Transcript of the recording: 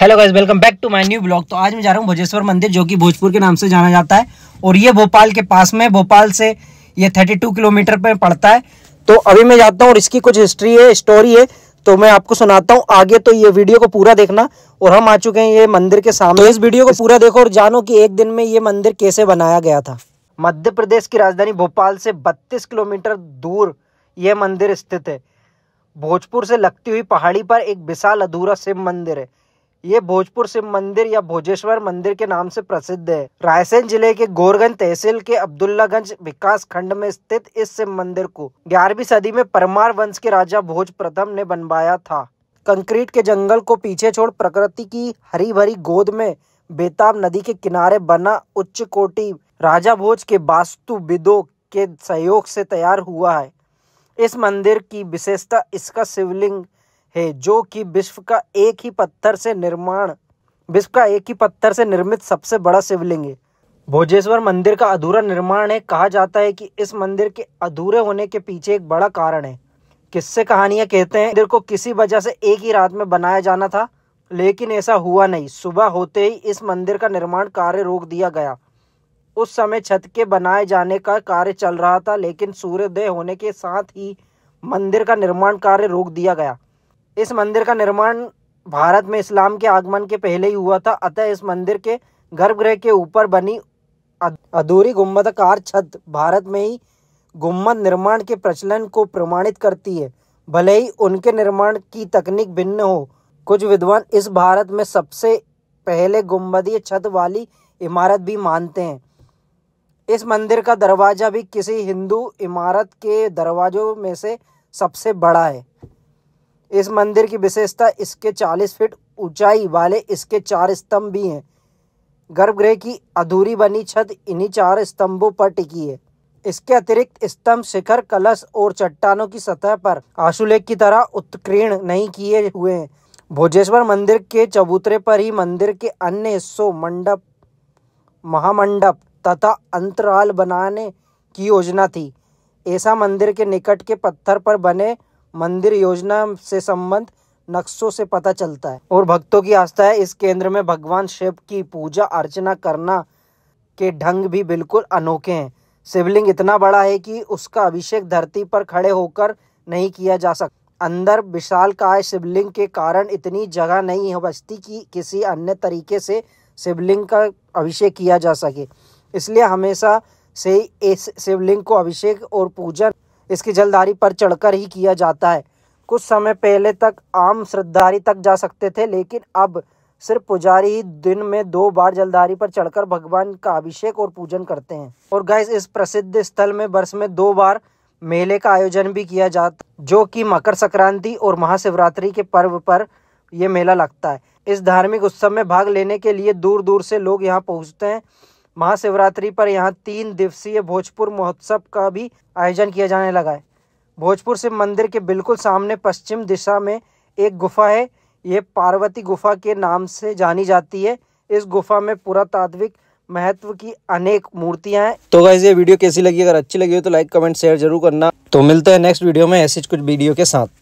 hello guys welcome back to my new blog तो आज मैं जा रहा हूँ भजेश्वर मंदिर जो कि भोजपुर के नाम से जाना जाता है और ये भोपाल के पास में भोपाल से ये 32 किलोमीटर पे पड़ता है तो अभी मैं जाता हूँ और इसकी कुछ हिस्ट्री है स्टोरी है तो मैं आपको सुनाता हूँ आगे तो ये वीडियो को पूरा देखना और हम आ चुके हैं ये मंदिर के सामने तो इस वीडियो को पूरा देखो और जानो कि एक दिन में ये मंदिर कैसे बनाया गया था मध्य प्रदेश की राजधानी भोपाल से बत्तीस किलोमीटर दूर ये मंदिर स्थित है भोजपुर से लगती हुई पहाड़ी पर एक विशाल अधूरा शिव मंदिर है ये भोजपुर शिव मंदिर या भोजेश्वर मंदिर के नाम से प्रसिद्ध है रायसेन जिले के गोरगंज तहसील के अब्दुल्लागंज विकास खंड में स्थित इस शिव मंदिर को ग्यारहवीं सदी में परमार वंश के राजा भोज प्रथम ने बनवाया था कंक्रीट के जंगल को पीछे छोड़ प्रकृति की हरी भरी गोद में बेताब नदी के किनारे बना उच्च कोटि राजा भोज के विदो के सहयोग से तैयार हुआ है इस मंदिर की विशेषता इसका शिवलिंग है जो कि विश्व का एक ही पत्थर से निर्माण विश्व का एक ही पत्थर से निर्मित सबसे बड़ा शिवलिंग है भोजेश्वर मंदिर का अधूरा निर्माण है कहा जाता है कि इस मंदिर के अधूरे होने के पीछे एक बड़ा कारण है किस्से कहानियां कहते हैं मंदिर को किसी वजह से एक ही रात में बनाया जाना था लेकिन ऐसा हुआ नहीं सुबह होते ही इस मंदिर का निर्माण कार्य रोक दिया गया उस समय छत के बनाए जाने का कार्य चल रहा था लेकिन सूर्योदय होने के साथ ही मंदिर का निर्माण कार्य रोक दिया गया इस मंदिर का निर्माण भारत में इस्लाम के आगमन के पहले ही हुआ था अतः इस मंदिर के गर्भगृह के ऊपर बनी अधूरी गुम्बदकार छत भारत में ही गुम्बद निर्माण के प्रचलन को प्रमाणित करती है भले ही उनके निर्माण की तकनीक भिन्न हो कुछ विद्वान इस भारत में सबसे पहले गुम्बदीय छत वाली इमारत भी मानते हैं इस मंदिर का दरवाज़ा भी किसी हिंदू इमारत के दरवाज़ों में से सबसे बड़ा है इस मंदिर की विशेषता इसके 40 फीट ऊंचाई वाले इसके चार स्तंभ भी हैं गर्भगृह की अधूरी बनी छत इन्हीं चार स्तंभों पर टिकी है इसके अतिरिक्त स्तंभ शिखर कलश और चट्टानों की सतह पर आशुलेख की तरह उत्कीर्ण नहीं किए हुए हैं भोजेश्वर मंदिर के चबूतरे पर ही मंदिर के अन्य हिस्सों मंडप महामंडप तथा अंतराल बनाने की योजना थी ऐसा मंदिर के निकट के पत्थर पर बने मंदिर योजना से संबंध नक्शों से पता चलता है और भक्तों की आस्था है इस केंद्र में भगवान शिव की पूजा अर्चना करना के ढंग भी बिल्कुल अनोखे हैं शिवलिंग इतना बड़ा है कि उसका अभिषेक धरती पर खड़े होकर नहीं किया जा सकता अंदर विशाल काय शिवलिंग के कारण इतनी जगह नहीं है बस्ती की किसी अन्य तरीके से शिवलिंग का अभिषेक किया जा सके इसलिए हमेशा से इस शिवलिंग को अभिषेक और पूजन इसकी जलधारी पर चढ़कर ही किया जाता है कुछ समय पहले तक आम श्रद्धारी तक जा सकते थे लेकिन अब सिर्फ पुजारी ही दिन में दो बार जलधारी पर चढ़कर भगवान का अभिषेक और पूजन करते हैं और गैस इस प्रसिद्ध स्थल में वर्ष में दो बार मेले का आयोजन भी किया जाता जो कि मकर संक्रांति और महाशिवरात्रि के पर्व पर यह मेला लगता है इस धार्मिक उत्सव में भाग लेने के लिए दूर दूर से लोग यहाँ पहुँचते हैं महाशिवरात्रि पर यहाँ तीन दिवसीय भोजपुर महोत्सव का भी आयोजन किया जाने लगा है भोजपुर शिव मंदिर के बिल्कुल सामने पश्चिम दिशा में एक गुफा है ये पार्वती गुफा के नाम से जानी जाती है इस गुफा में पुरातात्विक महत्व की अनेक मूर्तियां हैं तो गाइज ये वीडियो कैसी लगी अगर अच्छी लगी हो तो लाइक कमेंट शेयर जरूर करना तो मिलते हैं नेक्स्ट वीडियो में ऐसी कुछ वीडियो के साथ